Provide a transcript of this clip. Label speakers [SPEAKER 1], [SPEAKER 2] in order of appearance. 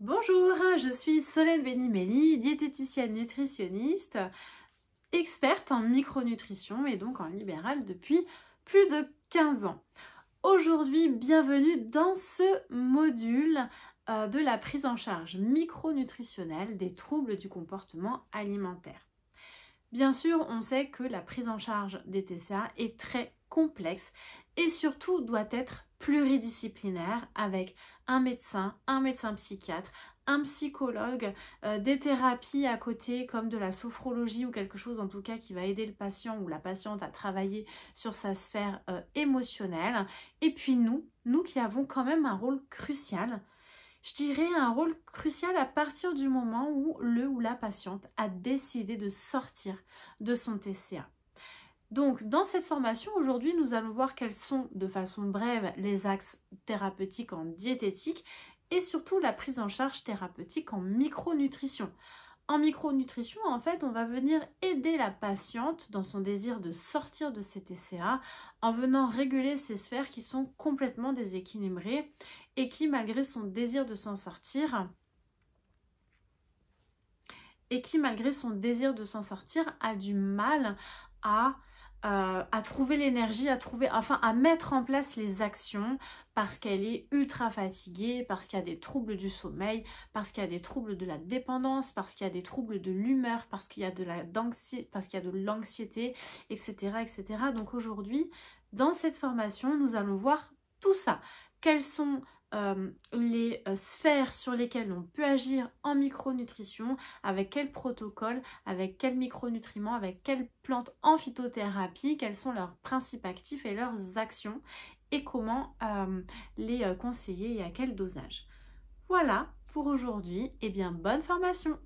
[SPEAKER 1] Bonjour, je suis Solène Benimelli, diététicienne nutritionniste, experte en micronutrition et donc en libéral depuis plus de 15 ans. Aujourd'hui, bienvenue dans ce module euh, de la prise en charge micronutritionnelle des troubles du comportement alimentaire. Bien sûr, on sait que la prise en charge des TCA est très complexe et surtout doit être pluridisciplinaire avec un médecin, un médecin psychiatre, un psychologue, euh, des thérapies à côté comme de la sophrologie ou quelque chose en tout cas qui va aider le patient ou la patiente à travailler sur sa sphère euh, émotionnelle. Et puis nous, nous qui avons quand même un rôle crucial, je dirais un rôle crucial à partir du moment où le ou la patiente a décidé de sortir de son TCA. Donc, dans cette formation, aujourd'hui, nous allons voir quels sont, de façon brève, les axes thérapeutiques en diététique et surtout la prise en charge thérapeutique en micronutrition. En micronutrition, en fait, on va venir aider la patiente dans son désir de sortir de ses TCA en venant réguler ces sphères qui sont complètement déséquilibrées et qui, malgré son désir de s'en sortir, et qui, malgré son désir de s'en sortir, a du mal à euh, à trouver l'énergie, à trouver, enfin à mettre en place les actions parce qu'elle est ultra fatiguée, parce qu'il y a des troubles du sommeil, parce qu'il y a des troubles de la dépendance, parce qu'il y a des troubles de l'humeur, parce qu'il y a de la parce qu'il y a de l'anxiété, etc., etc. Donc aujourd'hui, dans cette formation, nous allons voir tout ça. Quels sont euh, les euh, sphères sur lesquelles on peut agir en micronutrition, avec quel protocole, avec quels micronutriments, avec quelles plantes en phytothérapie, quels sont leurs principes actifs et leurs actions et comment euh, les conseiller et à quel dosage. Voilà pour aujourd'hui et bien bonne formation